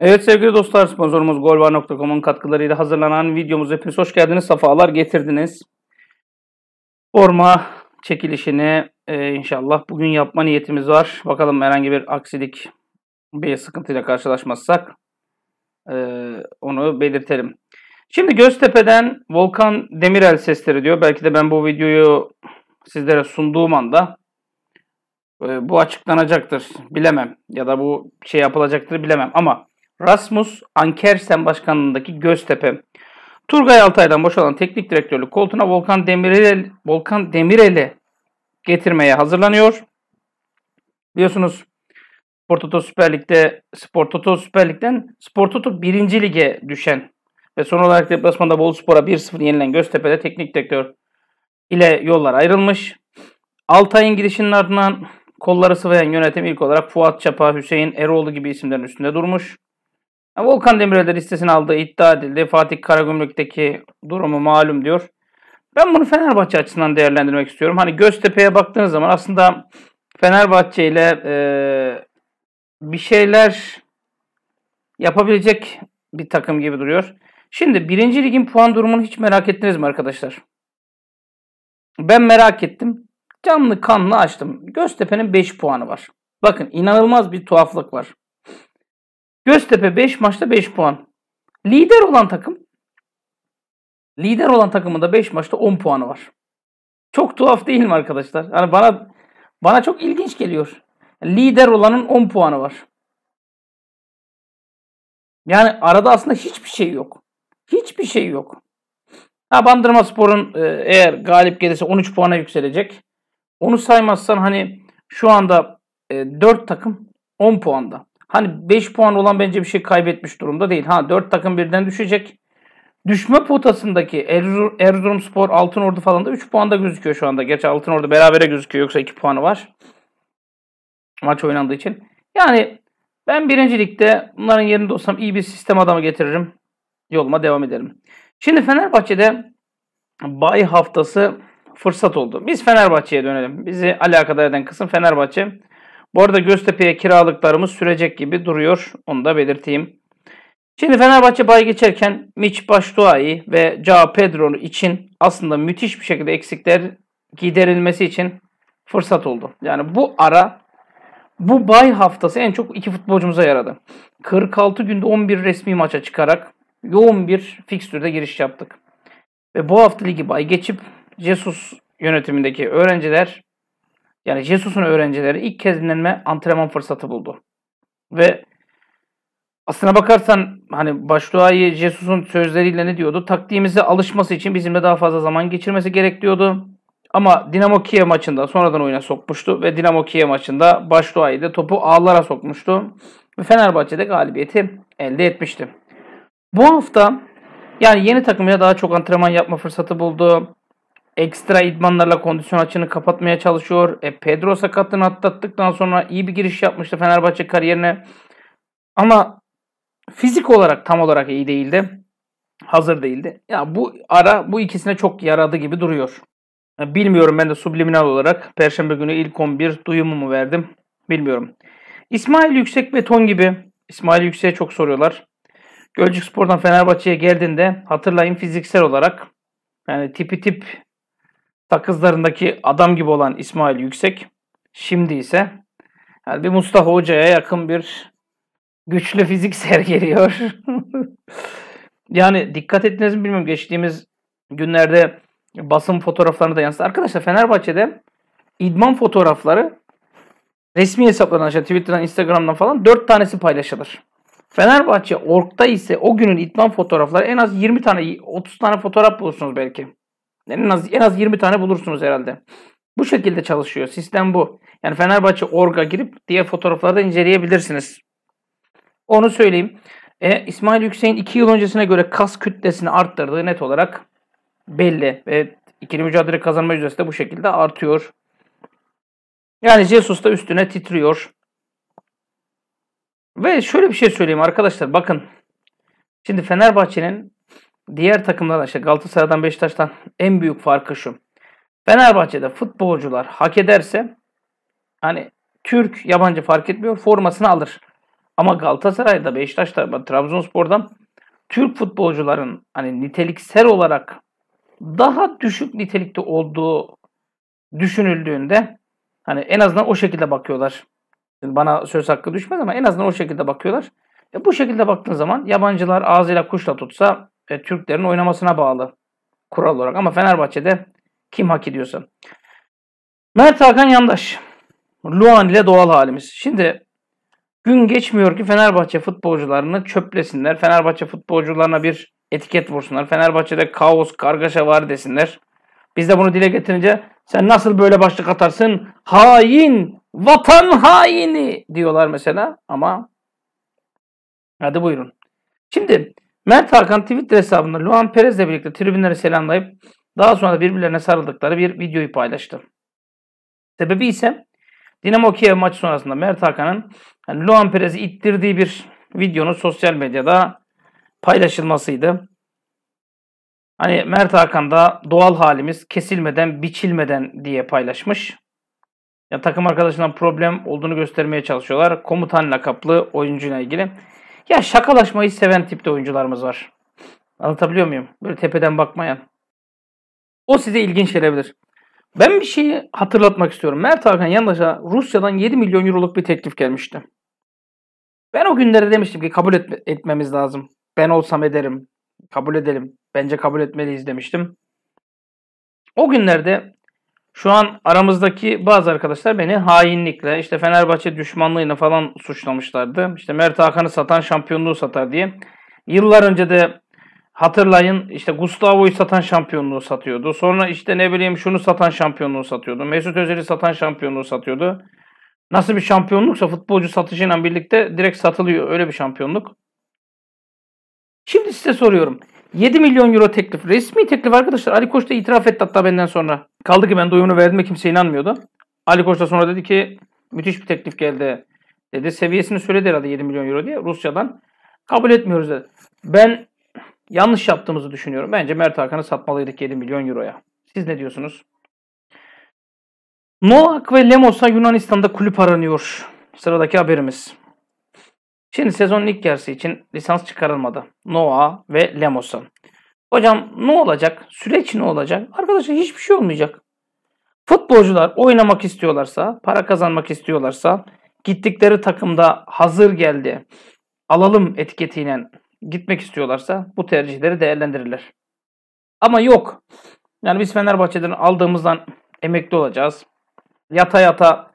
Evet sevgili dostlar sponsorumuz golvar.com'un katkılarıyla hazırlanan videomuz hepiniz hoş geldiniz. Safalar getirdiniz. Forma çekilişini e, inşallah bugün yapma niyetimiz var. Bakalım herhangi bir aksilik bir sıkıntıyla karşılaşmazsak e, onu belirtelim. Şimdi Göztepe'den Volkan Demirel sesleri diyor. Belki de ben bu videoyu sizlere sunduğum anda e, bu açıklanacaktır. Bilemem. Ya da bu şey yapılacaktır bilemem. Ama Rasmus Ankersen başkanlığındaki Göztepe. Turgay Altay'dan boşalan teknik direktörlük koltuğuna Volkan Demirel Volkan Demirel'i getirmeye hazırlanıyor. Biliyorsunuz Spor Toto Süper Lig'de Spor Toto Süper Lig'den Spor Toto 1. Lig'e düşen ve son olarak deplasmanda Bolu Spor'a 1-0 yenilen Göztepe'de teknik direktör ile yollar ayrılmış. Altay'ın gidişinin ardından kolları sıvayan yönetim ilk olarak Fuat Çapa, Hüseyin Eroğlu gibi isimlerin üstünde durmuş. Volkan Demirel'de listesini aldığı iddia edildi. Fatih Karagümrük'teki durumu malum diyor. Ben bunu Fenerbahçe açısından değerlendirmek istiyorum. Hani Göztepe'ye baktığınız zaman aslında Fenerbahçe ile e, bir şeyler yapabilecek bir takım gibi duruyor. Şimdi birinci ligin puan durumunu hiç merak ettiniz mi arkadaşlar? Ben merak ettim. Canlı kanlı açtım. Göztepe'nin 5 puanı var. Bakın inanılmaz bir tuhaflık var. Göztepe 5 maçta 5 puan. Lider olan takım lider olan takımın da 5 maçta 10 puanı var. Çok tuhaf değil mi arkadaşlar? Yani bana bana çok ilginç geliyor. Lider olanın 10 puanı var. Yani arada aslında hiçbir şey yok. Hiçbir şey yok. Ha Bandırma Spor'un e, eğer galip gelirse 13 puana yükselecek. Onu saymazsan hani şu anda e, 4 takım 10 puanda. Hani 5 puan olan bence bir şey kaybetmiş durumda değil. Ha 4 takım birden düşecek. Düşme potasındaki Erzurum, Erzurumspor, Altınordu falan da 3 puanda gözüküyor şu anda. Gerçi Altınordu berabere gözüküyor yoksa 2 puanı var. Maç oynandığı için. Yani ben birincilikte bunların yerinde olsam iyi bir sistem adamı getiririm. Yoluma devam ederim. Şimdi Fenerbahçe'de bay haftası fırsat oldu. Biz Fenerbahçe'ye dönelim. Bizi alakadar eden kısım Fenerbahçe. Bu arada Göztepe'ye kiralıklarımız sürecek gibi duruyor. Onu da belirteyim. Şimdi Fenerbahçe bay geçerken Mitch Başduai ve Ca Pedro için aslında müthiş bir şekilde eksikler giderilmesi için fırsat oldu. Yani bu ara bu bay haftası en çok iki futbolcumuza yaradı. 46 günde 11 resmi maça çıkarak yoğun bir fikstürde giriş yaptık. Ve bu hafta ligi bay geçip Jesus yönetimindeki öğrenciler yani Jesus'un öğrencileri ilk kez dinlenme antrenman fırsatı buldu. Ve aslına bakarsan hani başduayı Jesus'un sözleriyle ne diyordu? Taktiğimize alışması için bizimle daha fazla zaman geçirmesi gerek diyordu. Ama Dinamo Kiev maçında sonradan oyuna sokmuştu ve Dinamo Kiev maçında Başluay'ı da topu ağlara sokmuştu. Ve Fenerbahçe'de galibiyeti elde etmişti. Bu hafta yani yeni takımıyla daha çok antrenman yapma fırsatı buldu. Ekstra idmanlarla kondisyon açığını kapatmaya çalışıyor. E, Pedro sakatlığını atlattıktan sonra iyi bir giriş yapmıştı Fenerbahçe kariyerine. Ama fizik olarak tam olarak iyi değildi. Hazır değildi. Ya bu ara bu ikisine çok yaradı gibi duruyor. E, bilmiyorum ben de subliminal olarak Perşembe günü ilk 11 duyumumu verdim. Bilmiyorum. İsmail Yüksek ve Ton gibi. İsmail Yüksek'e çok soruyorlar. Gölcük Spor'dan Fenerbahçe'ye geldiğinde hatırlayın fiziksel olarak yani tipi tip Takızlarındaki adam gibi olan İsmail Yüksek şimdi ise yani bir Mustafa Hoca'ya yakın bir güçlü fizik sergiliyor. yani dikkat ettiniz mi bilmiyorum geçtiğimiz günlerde basın fotoğraflarını da yansıttı. Arkadaşlar Fenerbahçe'de idman fotoğrafları resmi hesaplardan işte Twitter'dan, Instagram'dan falan 4 tanesi paylaşılır. Fenerbahçe Ork'ta ise o günün idman fotoğrafları en az 20 tane 30 tane fotoğraf bulursunuz belki. En az, en az 20 tane bulursunuz herhalde. Bu şekilde çalışıyor. Sistem bu. Yani Fenerbahçe orga girip diğer fotoğraflarda inceleyebilirsiniz. Onu söyleyeyim. E, İsmail Yüksek'in 2 yıl öncesine göre kas kütlesini arttırdığı net olarak belli. Ve ikili mücadele kazanma yüzdesi de bu şekilde artıyor. Yani Jesus da üstüne titriyor. Ve şöyle bir şey söyleyeyim arkadaşlar bakın. Şimdi Fenerbahçe'nin diğer takımlardan işte Galatasaray'dan Beşiktaş'tan en büyük farkı şu. Fenerbahçe'de futbolcular hak ederse hani Türk yabancı fark etmiyor formasını alır. Ama Galatasaray'da Beşiktaş'ta Trabzonspor'da Türk futbolcuların hani niteliksel olarak daha düşük nitelikte olduğu düşünüldüğünde hani en azından o şekilde bakıyorlar. bana söz hakkı düşmez ama en azından o şekilde bakıyorlar. E bu şekilde baktığın zaman yabancılar ağzıyla kuşla tutsa e, Türklerin oynamasına bağlı kural olarak. Ama Fenerbahçe'de kim hak ediyorsa. Mert Hakan Yandaş. Luan ile doğal halimiz. Şimdi gün geçmiyor ki Fenerbahçe futbolcularını çöplesinler. Fenerbahçe futbolcularına bir etiket vursunlar. Fenerbahçe'de kaos, kargaşa var desinler. Biz de bunu dile getirince sen nasıl böyle başlık atarsın? Hain, vatan haini diyorlar mesela ama hadi buyurun. Şimdi Mert Hakan Twitter hesabında Luan Perez'le birlikte tribünleri selamlayıp daha sonra da birbirlerine sarıldıkları bir videoyu paylaştı. Sebebi ise Dinamo Kiev maçı sonrasında Mert Hakan'ın yani Luan Perez'i ittirdiği bir videonun sosyal medyada paylaşılmasıydı. Hani Mert Hakan da doğal halimiz kesilmeden, biçilmeden diye paylaşmış. Ya takım arkadaşından problem olduğunu göstermeye çalışıyorlar. Komutan lakaplı oyuncuyla ilgili. Ya şakalaşmayı seven tipte oyuncularımız var. Anlatabiliyor muyum? Böyle tepeden bakmayan. O size ilginç gelebilir. Ben bir şeyi hatırlatmak istiyorum. Mert Hakan Yandaş'a Rusya'dan 7 milyon euroluk bir teklif gelmişti. Ben o günlerde demiştim ki kabul etme, etmemiz lazım. Ben olsam ederim. Kabul edelim. Bence kabul etmeliyiz demiştim. O günlerde şu an aramızdaki bazı arkadaşlar beni hainlikle, işte Fenerbahçe düşmanlığıyla falan suçlamışlardı. İşte Mert Hakan'ı satan şampiyonluğu satar diye. Yıllar önce de hatırlayın işte Gustavo'yu satan şampiyonluğu satıyordu. Sonra işte ne bileyim şunu satan şampiyonluğu satıyordu. Mesut Özil'i satan şampiyonluğu satıyordu. Nasıl bir şampiyonluksa futbolcu satışıyla birlikte direkt satılıyor öyle bir şampiyonluk. Şimdi size soruyorum. 7 milyon euro teklif. Resmi teklif arkadaşlar. Ali Koç da itiraf etti hatta benden sonra. Kaldı ki ben doyumunu verdim ve kimse inanmıyordu. Ali Koç da sonra dedi ki müthiş bir teklif geldi. Dedi seviyesini söyledi herhalde 7 milyon euro diye Rusya'dan. Kabul etmiyoruz dedi. Ben yanlış yaptığımızı düşünüyorum. Bence Mert Hakan'ı satmalıydık 7 milyon euroya. Siz ne diyorsunuz? Novak ve Lemos'a Yunanistan'da kulüp aranıyor. Sıradaki haberimiz. Şimdi sezonun ilk yarısı için lisans çıkarılmadı. Noah ve Lemos'un. Hocam ne olacak? Süreç ne olacak? Arkadaşlar hiçbir şey olmayacak. Futbolcular oynamak istiyorlarsa, para kazanmak istiyorlarsa, gittikleri takımda hazır geldi, alalım etiketiyle gitmek istiyorlarsa bu tercihleri değerlendirirler. Ama yok. Yani biz Fenerbahçe'den aldığımızdan emekli olacağız. Yata yata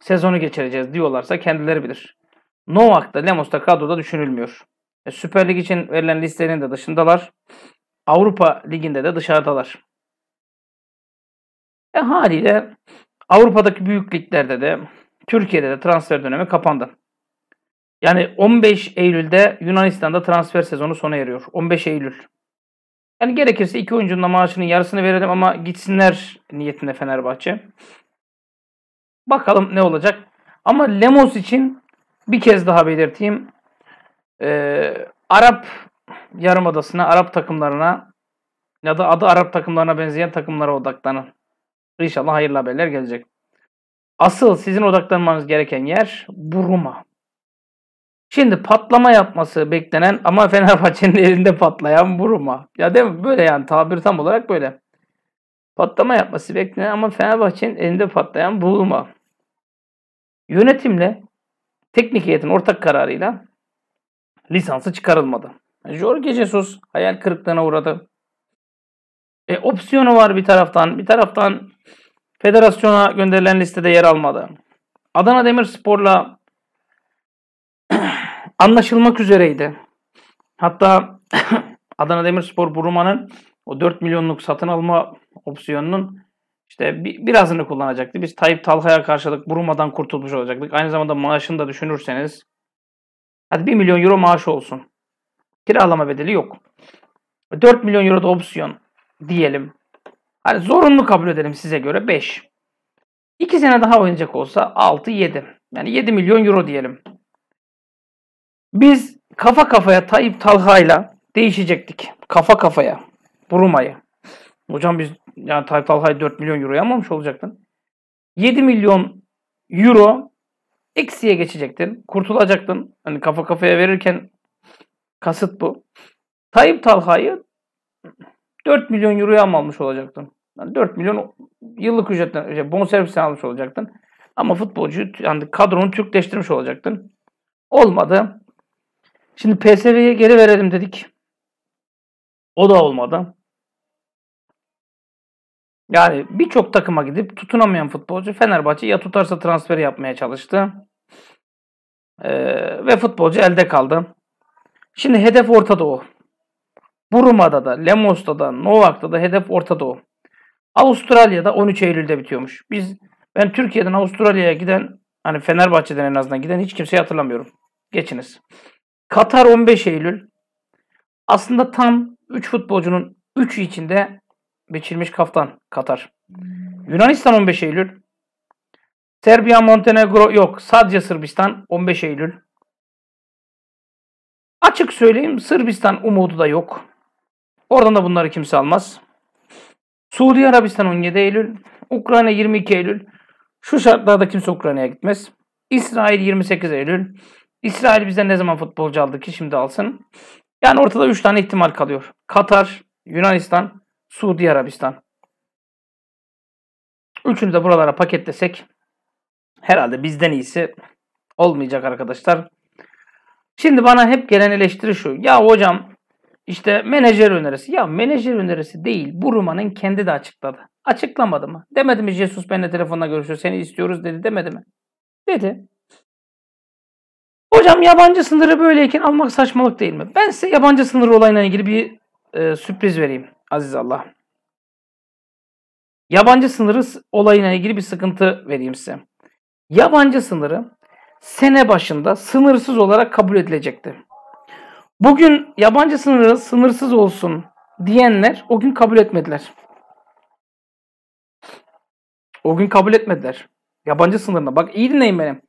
sezonu geçireceğiz diyorlarsa kendileri bilir. Novak da Lemos da kadroda düşünülmüyor. E, Süper Lig için verilen listenin de dışındalar. Avrupa Ligi'nde de dışarıdalar. E, haliyle Avrupa'daki büyük liglerde de Türkiye'de de transfer dönemi kapandı. Yani 15 Eylül'de Yunanistan'da transfer sezonu sona eriyor. 15 Eylül. Yani gerekirse iki oyuncunun da maaşının yarısını verelim ama gitsinler niyetinde Fenerbahçe. Bakalım ne olacak. Ama Lemos için bir kez daha belirteyim. E, Arap Yarımadası'na, Arap takımlarına ya da adı Arap takımlarına benzeyen takımlara odaklanın. İnşallah hayırlı haberler gelecek. Asıl sizin odaklanmanız gereken yer Buruma. Şimdi patlama yapması beklenen ama Fenerbahçe'nin elinde patlayan Buruma. Ya değil mi? Böyle yani tabir tam olarak böyle. Patlama yapması beklenen ama Fenerbahçe'nin elinde patlayan Buruma. Yönetimle teknik heyetin ortak kararıyla lisansı çıkarılmadı. Jorge Jesus hayal kırıklığına uğradı. E, opsiyonu var bir taraftan. Bir taraftan federasyona gönderilen listede yer almadı. Adana Demirspor'la anlaşılmak üzereydi. Hatta Adana Demirspor Buruma'nın o 4 milyonluk satın alma opsiyonunun işte bir, birazını kullanacaktı. Biz Tayyip Talha'ya karşılık Buruma'dan kurtulmuş olacaktık. Aynı zamanda maaşını da düşünürseniz hadi 1 milyon euro maaşı olsun. Kiralama bedeli yok. 4 milyon euro da opsiyon diyelim. Hani zorunlu kabul edelim size göre 5. 2 sene daha oynayacak olsa 6-7. Yani 7 milyon euro diyelim. Biz kafa kafaya Tayyip Talha'yla değişecektik. Kafa kafaya. Buruma'yı. Hocam biz yani Tayyip Talha'yı 4 milyon euroya almamış olacaktın. 7 milyon euro eksiye geçecektin. Kurtulacaktın. Hani kafa kafaya verirken kasıt bu. Tayyip Talha'yı 4 milyon euroya almamış almış olacaktın? Yani 4 milyon yıllık ücretten, şey, bonservisini almış olacaktın. Ama futbolcu yani kadronu Türkleştirmiş olacaktın. Olmadı. Şimdi PSV'ye geri verelim dedik. O da olmadı. Yani birçok takıma gidip tutunamayan futbolcu Fenerbahçe ya tutarsa transferi yapmaya çalıştı. Ee, ve futbolcu elde kaldı. Şimdi hedef ortada o. Buruma'da da, Lemos'ta da, Novak'ta da hedef ortada o. Avustralya'da 13 Eylül'de bitiyormuş. Biz ben Türkiye'den Avustralya'ya giden hani Fenerbahçe'den en azından giden hiç kimseyi hatırlamıyorum. Geçiniz. Katar 15 Eylül. Aslında tam 3 futbolcunun 3'ü içinde Biçilmiş kaftan Katar. Hmm. Yunanistan 15 Eylül. Serbia Montenegro yok. Sadece Sırbistan 15 Eylül. Açık söyleyeyim Sırbistan umudu da yok. Oradan da bunları kimse almaz. Suudi Arabistan 17 Eylül. Ukrayna 22 Eylül. Şu şartlarda kimse Ukrayna'ya gitmez. İsrail 28 Eylül. İsrail bize ne zaman futbolcu aldı ki şimdi alsın. Yani ortada 3 tane ihtimal kalıyor. Katar, Yunanistan, Suudi Arabistan. Üçünü de buralara paketlesek herhalde bizden iyisi olmayacak arkadaşlar. Şimdi bana hep gelen eleştiri şu. Ya hocam işte menajer önerisi. Ya menajer önerisi değil. Bu Ruma'nın kendi de açıkladı. Açıklamadı mı? Demedi mi Jesus benimle telefonla görüşüyor. Seni istiyoruz dedi. Demedi mi? Dedi. Hocam yabancı sınırı böyleyken almak saçmalık değil mi? Ben size yabancı sınırı olayına ilgili bir e, sürpriz vereyim aziz Allah. Yabancı sınırı olayına ilgili bir sıkıntı vereyim size. Yabancı sınırı sene başında sınırsız olarak kabul edilecekti. Bugün yabancı sınırı sınırsız olsun diyenler o gün kabul etmediler. O gün kabul etmediler. Yabancı sınırına. Bak iyi dinleyin beni.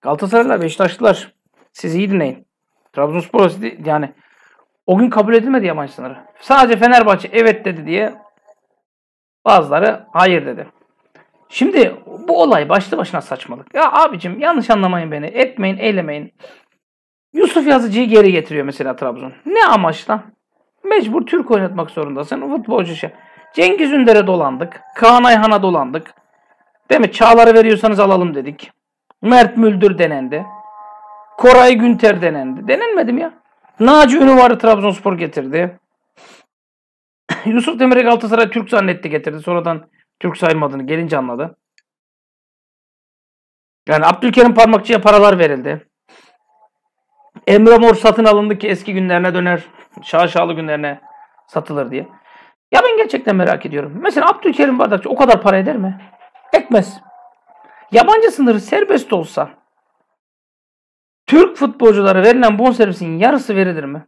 Galatasaraylar, Beşiktaşlılar siz iyi dinleyin. Trabzonspor yani o gün kabul edilmedi yabancı sınırı. Sadece Fenerbahçe evet dedi diye bazıları hayır dedi. Şimdi bu olay başlı başına saçmalık. Ya abicim yanlış anlamayın beni. Etmeyin, eylemeyin. Yusuf Yazıcı'yı geri getiriyor mesela Trabzon. Ne amaçla? Mecbur Türk oynatmak zorundasın. Futbolcu şey. Cengiz Ünder'e dolandık. Kaan Ayhan'a dolandık. Değil mi? Çağlar'ı veriyorsanız alalım dedik. Mert Müldür denendi. Koray Günter denendi. Denenmedim ya? Naci Ünüvar'ı Trabzonspor getirdi. Yusuf Demir'e Galatasaray Türk zannetti getirdi. Sonradan Türk saymadığını gelince anladı. Yani Abdülkerim Parmakçı'ya paralar verildi. Emre Mor satın alındı ki eski günlerine döner. Şaşalı günlerine satılır diye. Ya ben gerçekten merak ediyorum. Mesela Abdülkerim Bardakçı o kadar para eder mi? Etmez. Yabancı sınırı serbest olsa Türk futbolculara verilen bonservisin yarısı verilir mi?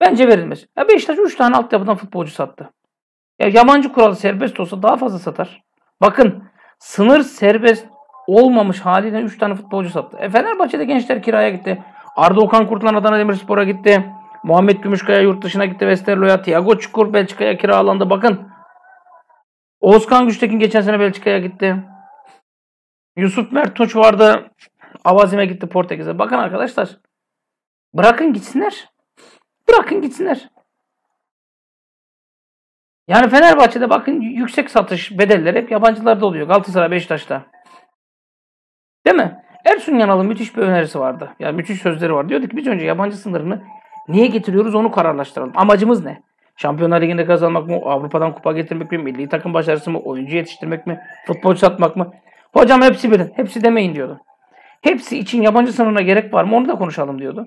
Bence verilmez. Ya Beşiktaş 3 tane altyapıdan futbolcu sattı. Ya yabancı kuralı serbest olsa daha fazla satar. Bakın sınır serbest olmamış haliyle 3 tane futbolcu sattı. E Fenerbahçe'de gençler kiraya gitti. Arda Okan Kurtulan Adana Demirspor'a gitti. Muhammed Gümüşkaya yurt dışına gitti Westerlo'ya. Thiago Çukur Belçika'ya kiralandı. Bakın Oğuzkan Güçtekin geçen sene Belçika'ya gitti. Yusuf Mert Tunç vardı. Avazim'e gitti Portekiz'e. Bakın arkadaşlar. Bırakın gitsinler. Bırakın gitsinler. Yani Fenerbahçe'de bakın yüksek satış bedelleri hep yabancılarda oluyor. Galatasaray, Beşiktaş'ta. Değil mi? Ersun Yanal'ın müthiş bir önerisi vardı. Yani müthiş sözleri vardı Diyordu ki biz önce yabancı sınırını niye getiriyoruz onu kararlaştıralım. Amacımız ne? Şampiyonlar Ligi'nde kazanmak mı? Avrupa'dan kupa getirmek mi? Milli takım başarısı mı? Oyuncu yetiştirmek mi? Futbolcu satmak mı? Hocam hepsi bilin. Hepsi demeyin diyordu. Hepsi için yabancı sınavına gerek var mı onu da konuşalım diyordu.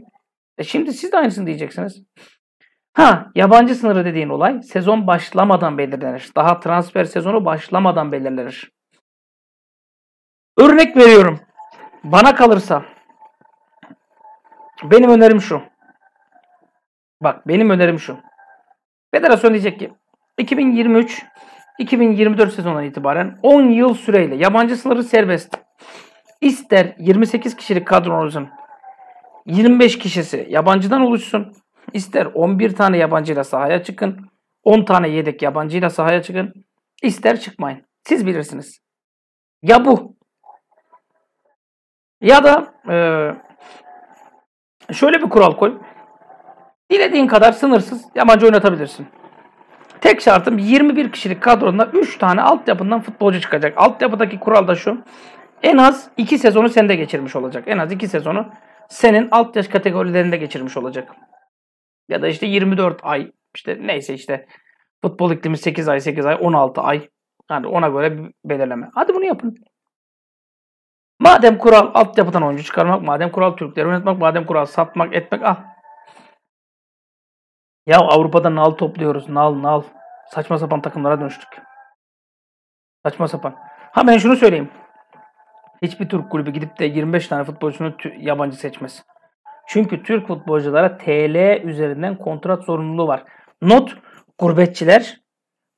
E şimdi siz de aynısını diyeceksiniz. Ha yabancı sınırı dediğin olay sezon başlamadan belirlenir. Daha transfer sezonu başlamadan belirlenir. Örnek veriyorum. Bana kalırsa benim önerim şu. Bak benim önerim şu. Federasyon diyecek ki 2023 2024 sezonundan itibaren 10 yıl süreyle yabancı sınırı serbest. İster 28 kişilik kadro olsun, 25 kişisi yabancıdan oluşsun, ister 11 tane yabancıyla sahaya çıkın, 10 tane yedek yabancıyla sahaya çıkın, ister çıkmayın. Siz bilirsiniz. Ya bu ya da e, şöyle bir kural koy. Dilediğin kadar sınırsız yabancı oynatabilirsin. Tek şartım 21 kişilik kadronda 3 tane altyapından futbolcu çıkacak. Altyapıdaki kural da şu. En az 2 sezonu sende geçirmiş olacak. En az 2 sezonu senin alt yaş kategorilerinde geçirmiş olacak. Ya da işte 24 ay işte neyse işte futbol iklimi 8 ay 8 ay 16 ay yani ona göre belirleme. Hadi bunu yapın. Madem kural altyapıdan oyuncu çıkarmak, madem kural Türkleri yönetmek, madem kural satmak, etmek ah ya Avrupa'da nal topluyoruz. Nal nal. Saçma sapan takımlara dönüştük. Saçma sapan. Ha ben şunu söyleyeyim. Hiçbir Türk kulübü gidip de 25 tane futbolcusunu yabancı seçmez. Çünkü Türk futbolculara TL üzerinden kontrat zorunluluğu var. Not gurbetçiler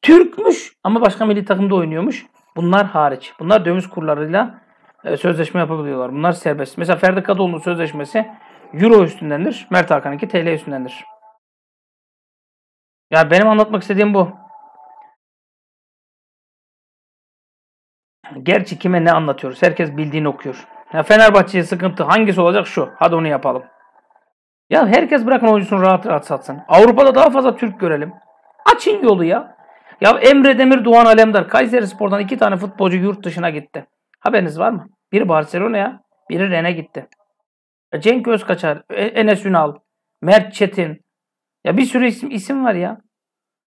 Türkmüş ama başka milli takımda oynuyormuş. Bunlar hariç. Bunlar döviz kurlarıyla e, sözleşme yapabiliyorlar. Bunlar serbest. Mesela Ferdi Kadıoğlu'nun sözleşmesi Euro üstündendir. Mert Hakan'ınki TL üstündendir. Ya benim anlatmak istediğim bu. Gerçi kime ne anlatıyoruz? Herkes bildiğini okuyor. Ya Fenerbahçe'ye sıkıntı hangisi olacak şu. Hadi onu yapalım. Ya herkes bırakın oyuncusunu rahat rahat satsın. Avrupa'da daha fazla Türk görelim. Açın yolu ya. Ya Emre Demir, Doğan Alemdar. Kayseri Spor'dan iki tane futbolcu yurt dışına gitti. Haberiniz var mı? Biri Barcelona'ya, biri Ren'e gitti. E, Cenk Özkaçar, e, Enes Ünal, Mert Çetin, ya bir sürü isim, isim var ya.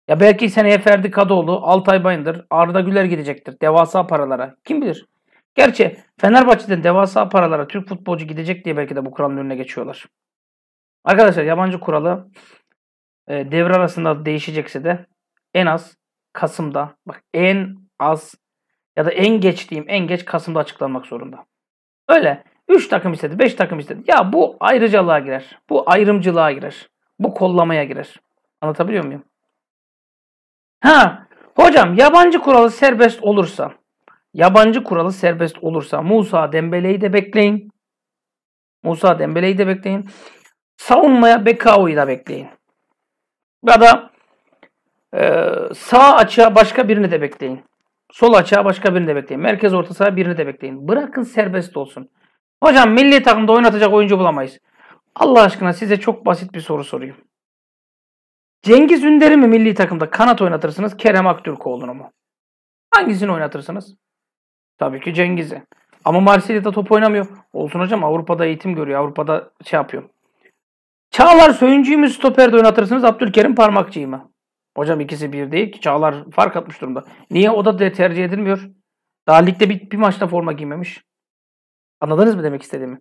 Ya belki seneye Ferdi Kadıoğlu, Altay Bayındır, Arda Güler gidecektir. Devasa paralara. Kim bilir? Gerçi Fenerbahçe'den devasa paralara Türk futbolcu gidecek diye belki de bu kuralın önüne geçiyorlar. Arkadaşlar yabancı kuralı e, devre arasında değişecekse de en az Kasım'da bak en az ya da en geç diyeyim en geç Kasım'da açıklanmak zorunda. Öyle 3 takım istedi 5 takım istedi. Ya bu ayrıcalığa girer. Bu ayrımcılığa girer. Bu kollamaya girer. Anlatabiliyor muyum? Ha, hocam yabancı kuralı serbest olursa, yabancı kuralı serbest olursa Musa Dembele'yi de bekleyin. Musa Dembele'yi de bekleyin. Savunmaya Bekao'yu da bekleyin. Ya da e, sağ açığa başka birini de bekleyin. Sol açığa başka birini de bekleyin. Merkez orta saha birini de bekleyin. Bırakın serbest olsun. Hocam milli takımda oynatacak oyuncu bulamayız. Allah aşkına size çok basit bir soru sorayım. Cengiz Ünder'i mi milli takımda kanat oynatırsınız, Kerem Aktürkoğlu'nu mu? Hangisini oynatırsınız? Tabii ki Cengiz'i. Ama Marsilya'da top oynamıyor. Olsun hocam Avrupa'da eğitim görüyor. Avrupa'da şey yapıyor. Çağlar Söyüncü'yü mü stoperde oynatırsınız, Abdülkerim Parmakçı'yı mı? Hocam ikisi bir değil ki. Çağlar fark atmış durumda. Niye o da tercih edilmiyor? Daha ligde bir, bir maçta forma giymemiş. Anladınız mı demek istediğimi?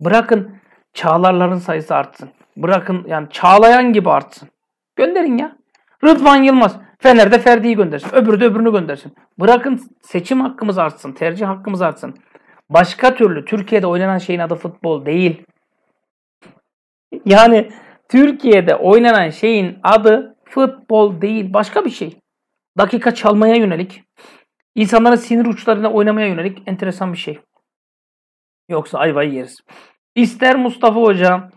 Bırakın Çağlarların sayısı artsın. Bırakın yani çağlayan gibi artsın. Gönderin ya. Rıdvan Yılmaz. Fener'de Ferdi'yi göndersin. Öbürü de öbürünü göndersin. Bırakın seçim hakkımız artsın. Tercih hakkımız artsın. Başka türlü Türkiye'de oynanan şeyin adı futbol değil. Yani Türkiye'de oynanan şeyin adı futbol değil. Başka bir şey. Dakika çalmaya yönelik. insanların sinir uçlarına oynamaya yönelik enteresan bir şey. Yoksa ayvayı yeriz. İster Mustafa Hocam,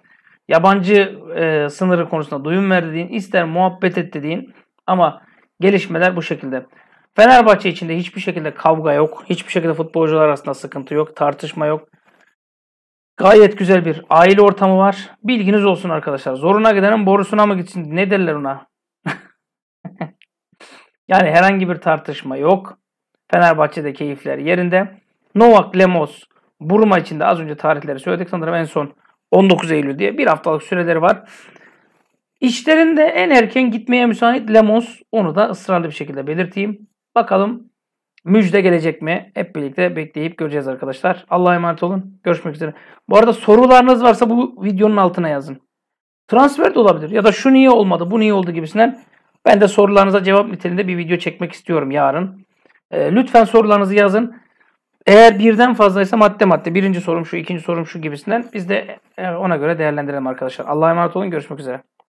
yabancı e, sınırı konusunda duyum ver dediğin, ister muhabbet et dediğin ama gelişmeler bu şekilde. Fenerbahçe içinde hiçbir şekilde kavga yok. Hiçbir şekilde futbolcular arasında sıkıntı yok. Tartışma yok. Gayet güzel bir aile ortamı var. Bilginiz olsun arkadaşlar. Zoruna gidenin borusuna mı gitsin? Ne derler ona? yani herhangi bir tartışma yok. Fenerbahçe'de keyifler yerinde. Novak Lemos Burma için de az önce tarihleri söyledik sanırım en son 19 Eylül diye bir haftalık süreleri var. İşlerinde en erken gitmeye müsait Lemos. Onu da ısrarlı bir şekilde belirteyim. Bakalım müjde gelecek mi? Hep birlikte bekleyip göreceğiz arkadaşlar. Allah'a emanet olun. Görüşmek üzere. Bu arada sorularınız varsa bu videonun altına yazın. Transfer de olabilir ya da şu niye olmadı bu niye oldu gibisinden ben de sorularınıza cevap niteliğinde bir video çekmek istiyorum yarın. Ee, lütfen sorularınızı yazın. Eğer birden fazlaysa madde madde. Birinci sorum şu, ikinci sorum şu gibisinden. Biz de e, ona göre değerlendirelim arkadaşlar. Allah'a emanet olun. Görüşmek üzere.